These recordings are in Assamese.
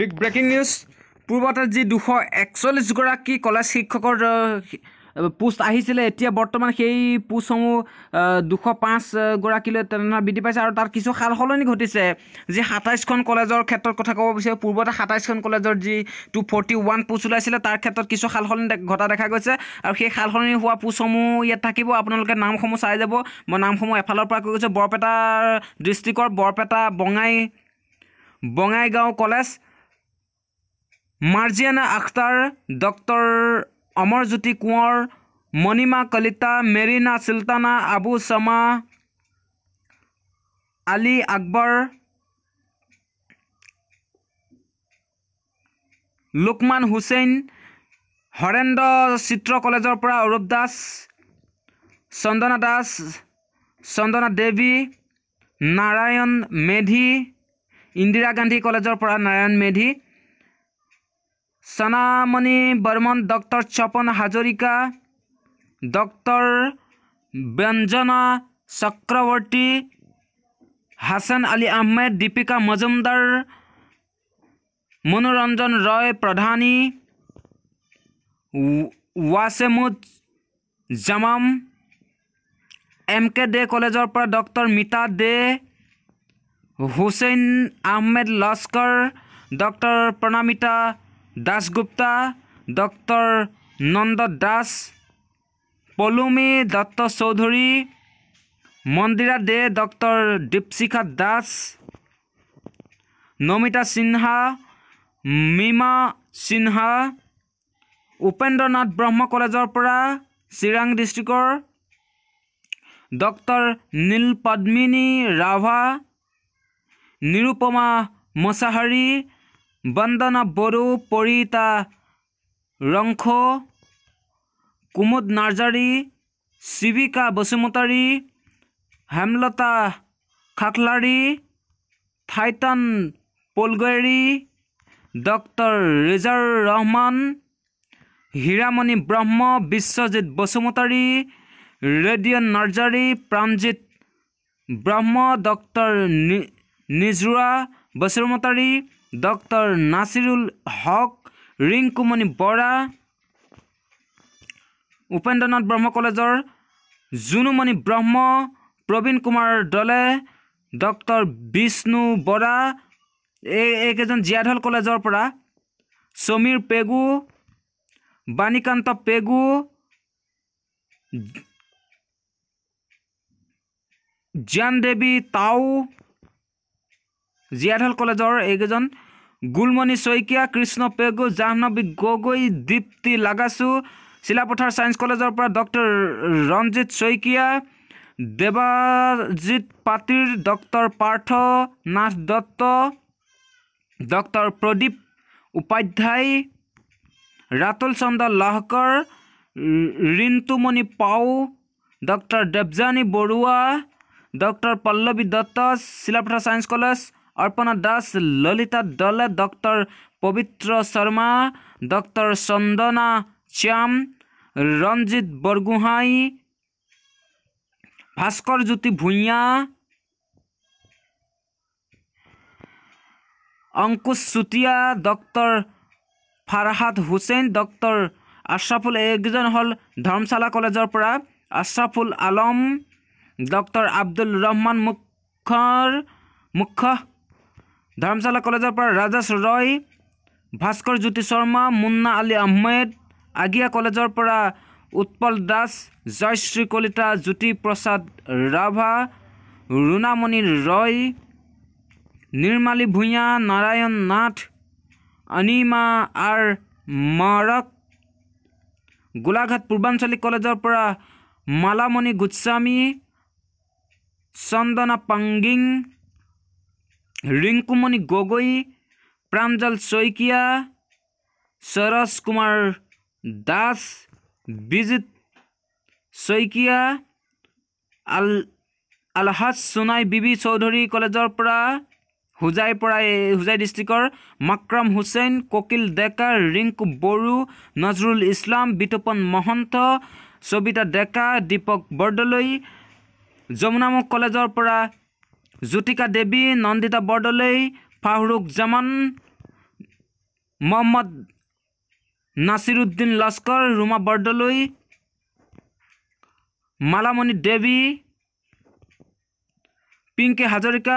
বিগ ব্ৰেকিং নিউজ পূৰ্বতে যি দুশ একচল্লিছগৰাকী কলেজ শিক্ষকৰ পোষ্ট আহিছিলে এতিয়া বৰ্তমান সেই পোষ্টসমূহ দুশ পাঁচগৰাকীলৈ তেনেধৰণে বৃদ্ধি পাইছে আৰু তাত কিছু সাল সলনি ঘটিছে যি সাতাইছখন কলেজৰ ক্ষেত্ৰত কথা ক'ব বিচাৰোঁ পূৰ্বতে সাতাইছখন কলেজৰ যি টু ফৰ্টি ওৱান পোষ্ট ওলাইছিলে তাৰ ক্ষেত্ৰত কিছু সাল সলনি ঘটা দেখা গৈছে আৰু সেই সাল সলনি হোৱা পোষ্টসমূহ ইয়াত থাকিব আপোনালোকে নামসমূহ চাই যাব মই নামসমূহ এফালৰ পৰা কৈ গৈছোঁ বৰপেটাৰ ডিষ্ট্ৰিক্টৰ বৰপেটা বঙাই বঙাইগাঁও কলেজ মাৰ্জিয়ানা আখতাৰ ডক্টৰ অমৰজ্যোতি কোঁৱৰ মণিমা কলিতা মেৰিনা চুলতানা আবু শৰ্মা আলি আকবৰ লোকমান হুছেইন হৰেন্দ্ৰ চিত্ৰ কলেজৰ পৰা অৰূপ দাস চন্দনা দাস চন্দনা দেৱী নাৰায়ণ মেধি ইন্দিৰা গান্ধী কলেজৰ পৰা Narayan Medhi Sonamoni Barman doctor Chapan Hazarika doctor Byanjana Chakraborty Hasan Ali Ahmed Dipika Majumdar Manoranjan Roy Pradhani Wasemud Jamam M K De कलेजर पर doctor Mita De Hussain Ahmed Laskar doctor Pranamita Dasgupta doctor Nanda Das Palumi Dutta Chowdhury Mandira De doctor Dipshikha Das Namita Sinha Mima Sinha Upendranath Brahma কলেজৰ পৰা চিৰাং ডিষ্ট্ৰিক্টৰ doctor Nil Padmini Rabha Nirupama Mochahari Bandan Boro Parita Rangkha Kumud Narzary Shivika Basumatary Hemlata Khakhlari Thaitan Palgoiri doctor Rizar Rahman Hiramoni Brahma Biswajit Basumatary Radion Narzary Pranjit Brahma doctor নি নিজৰা বসুমতাৰী ডক্টৰ নাসিৰুল হক ৰিংকুমণি বৰা উপেন্দ্ৰনাথ ব্ৰহ্ম কলেজৰ জুনুমণি ব্ৰহ্ম প্ৰবীণ কুমাৰ দলে ডক্টৰ বিষ্ণু বৰা এই এইকেইজন জীয়াঢল কলেজৰ পৰা সমীৰ পেগু বাণীকান্ত পেগু জ্ঞানদেৱী টাও জীয়াঢল কলেজৰ এইকেইজন গুলমণি শইকীয়া কৃষ্ণ পেগু জাহ্নৱী গগৈ দীপ্তি লাগাছু চিলাপথাৰ ছায়েঞ্চ কলেজৰ পৰা doctor Ranjit Saikia Debajit Patir doctor Partha Nath Dutta doctor Pradip Upadhyay Ratul Chandra Lahkar Rintumoni Pao doctor Debajani Barua doctor Pallavi Dutta Silapathar science college Arpana Das Lalita Dale doctor Pabitra Sharma doctor Chandana Shyam Ranjit Borgohain Bhaskar Jyoti Bhuyan Ankush Chutia doctor Farhad Hussain doctor Ashraful এইকেইজন হ'ল ধৰ্মশালা কলেজৰ পৰা আশ্ৰাফুল আলম ডক্টৰ আব্দুল ৰহমান মুখৰ মুখ্য ধৰ্মশালা কলেজৰ পৰা ৰাজেশ ৰয় ভাস্কৰ জ্যোতি শৰ্মা মুন্না আলী আহমেদ আগিয়া কলেজৰ পৰা উৎপল দাস জয়শ্ৰী কলিতা জ্যোতিপ্ৰসাদ ৰাভা ৰুণামণি ৰয় নিৰ্মালী ভূঞা নাৰায়ণ নাথ অনিমা আৰ মাৰক গোলাঘাট পূৰ্বাঞ্চলিক কলেজৰ পৰা মালামণি গোস্বামী চন্দনা পাংগিং ৰিংকুমণি গগৈ প্ৰাঞ্জল শইকীয়া সৰস কুমাৰ দাস বিজিৎ শইকীয়া আল আলহাজ সোনাই বিবি চৌধুৰী কলেজৰ পৰা হোজাই পৰা হোজাই ডিষ্ট্ৰিক্টৰ মাক্ৰম হুছেইন ককিল ডেকা ৰিংকু বড়ো নজৰুল ইছলাম বিতুপন মহন্ত সবিতা ডেকা দীপক বৰদলৈ যমুনামুখ কলেজৰ পৰা জ্যোতিকা দেৱী নন্দিতা বৰদলৈ ফাহৰুখ জামান মহম্মদ নাছিৰুদ্দিন লস্কৰ ৰুমা বৰদলৈ মালামণি দেৱী পিংকী হাজৰিকা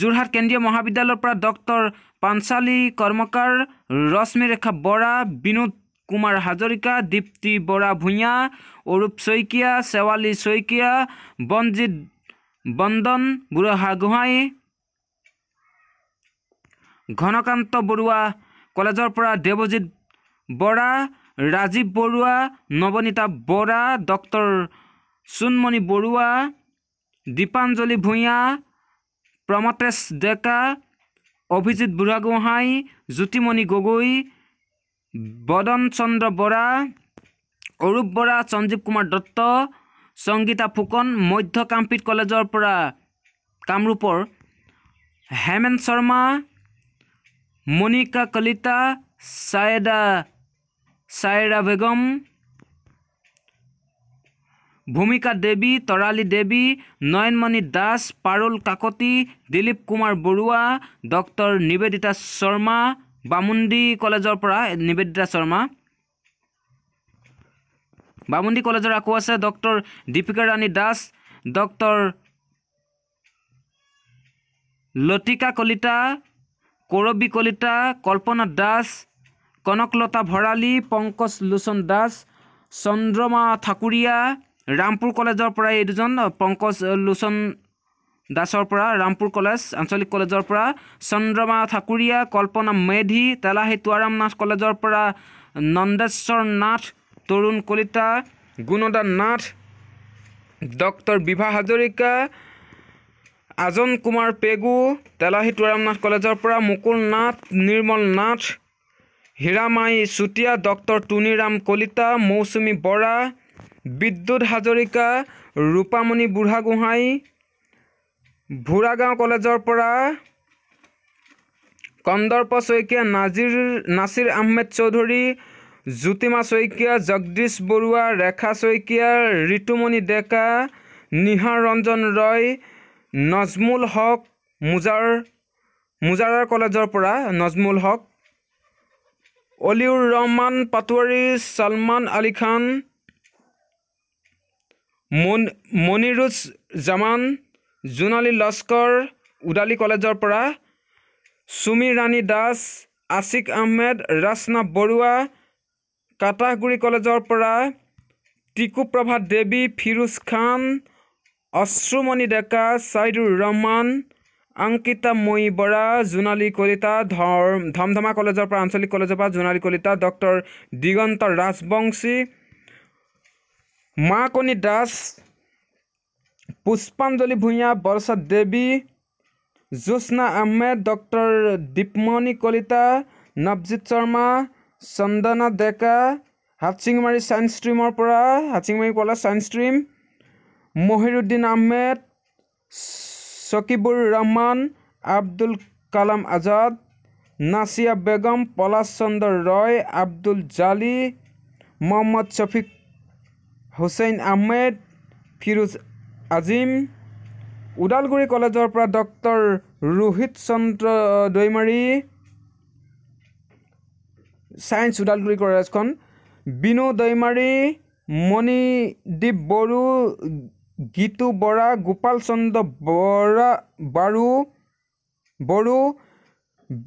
যোৰহাট কেন্দ্ৰীয় মহাবিদ্যালয়ৰ পৰা ডক্টৰ পাঞ্চালী কৰ্মকাৰ ৰশ্মিৰেখা বৰা বিনোদ কুমাৰ হাজৰিকা দীপ্তি বৰা ভূঞা অৰূপ শইকীয়া শেৱালী শইকীয়া বনজিত বন্দন বুঢ়াগোহাঁই ঘনকান্ত বৰুৱা কলেজৰ পৰা দেৱজিৎ বৰা ৰাজীৱ বৰুৱা নৱনীতা বৰা ডক্টৰ সোণমণি বৰুৱা দীপাঞ্জলি ভূঞা প্ৰমতেশ ডেকা অভিজিৎ বুঢ়াগোহাঁই জ্যোতিমণি গগৈ বদন চন্দ্ৰ বৰা অৰূপ বৰা সঞ্জীৱ কুমাৰ দত্ত সংগীতা ফুকন মধ্য কামপিট কলেজৰ পৰা কামৰূপৰ হেমেন শৰ্মা মণিকা কলিতা চায়েদা চায়েৰা বেগম ভূমিকা দেৱী তৰালী দেৱী নয়নমণি দাস পাৰুল কাকতি দিলীপ কুমাৰ বৰুৱা ডক্টৰ নিবেদিতা শৰ্মা বামুণ্ডী কলেজৰ পৰা নিবেদিতা শৰ্মা বামুন্দী কলেজৰ আকৌ আছে ডক্টৰ দীপিকা ৰাণী দাস ডক্টৰ লতিকা কলিতা কৰবী কলিতা কল্পনা দাস কনকলতা ভৰালী পংকজ লোচন দাস চন্দ্ৰমা ঠাকুৰীয়া ৰামপুৰ কলেজৰ পৰা এই দুজন পংকজ লোচন দাসৰ পৰা ৰামপুৰ কলেজ আঞ্চলিক কলেজৰ পৰা চন্দ্ৰমা ঠাকুৰীয়া কল্পনা মেধি তেলাহী তুৱাৰাম নাথ কলেজৰ পৰা নন্দেশ্বৰ নাথ তৰুণ কলিতা গুণদান নাথ ডক্টৰ বিভা হাজৰিকা আজন কুমাৰ পেগু তেলাহী নাথ কলেজৰ পৰা মুকুল নাথ নিৰ্মল নাথ হীৰামাই চুতীয়া ডক্টৰ টুনিৰাম কলিতা মৌচুমী বৰা বিদ্যুৎ হাজৰিকা ৰূপামণি বুঢ়াগোহাঁই ভুৰাগাঁও কলেজৰ পৰা কন্দৰ্প শইকীয়া নাজিৰ নাছিৰ আহমেদ চৌধুৰী জ্যোতিমা শইকীয়া জগদীশ বৰুৱা ৰেখা শইকীয়া ঋতুমণি ডেকা নিহাৰ ৰঞ্জন ৰয় নজমুল হক মোজাৰ মোজাৰাৰ কলেজৰ পৰা নজমুল হক অলিউৰ ৰহমান পাটোৱাৰী ছলমান আলী খান মন জামান জোনালী লস্কৰ উদালি কলেজৰ পৰা চুমি ৰাণী দাস আছিক আহমেদ ৰাচনা বৰুৱা কাটাহগুৰি কলেজৰ পৰা ত্ৰিকুপ্ৰভাত দেৱী ফিৰোজ খান অশ্ৰুমণি ডেকা চাইদুৰ ৰহমান অংকিতা মৈ বৰা জোনালী কলিতা ধৰ ধমধমা কলেজৰ পৰা আঞ্চলিক কলেজৰ পৰা Jonali Kalita doctor Diganta Rajbongshi Makani Das Pushpanjali Bhuyan Barsad Devi Jyotsna Ahmed doctor Dipmoni Kalita Nabajit Sharma Chandana Deka Hatsingimari science ষ্ট্ৰীমৰ পৰা Hatsingimari college science stream Mahiruddin Ahmed Sakibur Rahman Abdul Kalam Azad Nasia Begum Palash Chandra Roy Abdul Jali Mohammed Shafiq Hussain Ahmed Firoz আজিম ওদালগুৰি কলেজৰ পৰা ডক্টৰ ৰোহিত চন্দ্ৰ দৈমাৰী চাইন্স ওদালগুৰি কলেজখন বিনু দৈমাৰী মণিদ্বীপ বড়ো গীতু বৰা গোপাল চন্দ্ৰ বৰা বাৰু বড়ো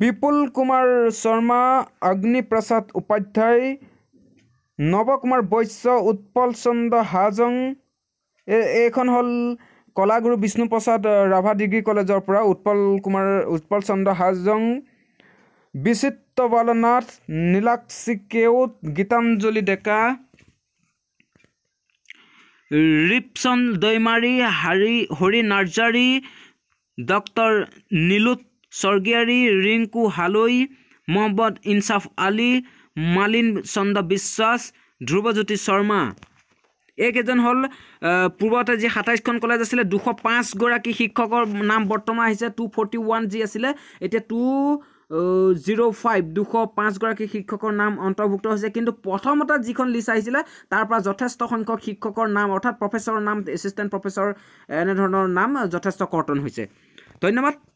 বিপুল কুমাৰ শৰ্মা অগ্নিপ্ৰসাদ উপাধ্যায় নৱ কুমাৰ বৈশ্য উৎপল চন্দ্ৰ হাজং এই এইখন হ'ল কলাগুৰু বিষ্ণুপ্ৰসাদ ৰাভা ডিগ্ৰী কলেজৰ পৰা উৎপল কুমাৰ উৎপল চন্দ্ৰ হাজং বিচিত বালনাথ নীলাক্ষী কেওট গীতাঞ্জলি ডেকা ৰিপচন দৈমাৰী হাৰি হৰি নাৰ্জাৰী ডক্টৰ নীলোত স্বৰ্গীয়াৰী ৰিংকু হালৈ মহম্মদ ইনচাফ আলী মালিন চন্দ্ৰ বিশ্বাস ধ্ৰুৱজ্যোতি শৰ্মা এইকেইজন হ'ল পূৰ্বতে যি সাতাইছখন কলেজ আছিলে দুশ পাঁচগৰাকী শিক্ষকৰ নাম বৰ্তমান আহিছে টু ফৰ্টি ওৱান যি আছিলে এতিয়া টু জিৰ' ফাইভ দুশ পাঁচগৰাকী শিক্ষকৰ নাম অন্তৰ্ভুক্ত হৈছে কিন্তু প্ৰথমতে যিখন লিষ্ট আহিছিলে তাৰ পৰা যথেষ্ট সংখ্যক শিক্ষকৰ নাম অৰ্থাৎ প্ৰফেচৰৰ নাম এছিষ্টেণ্ট প্ৰফেচৰ এনেধৰণৰ নাম যথেষ্ট কৰ্তন হৈছে ধন্যবাদ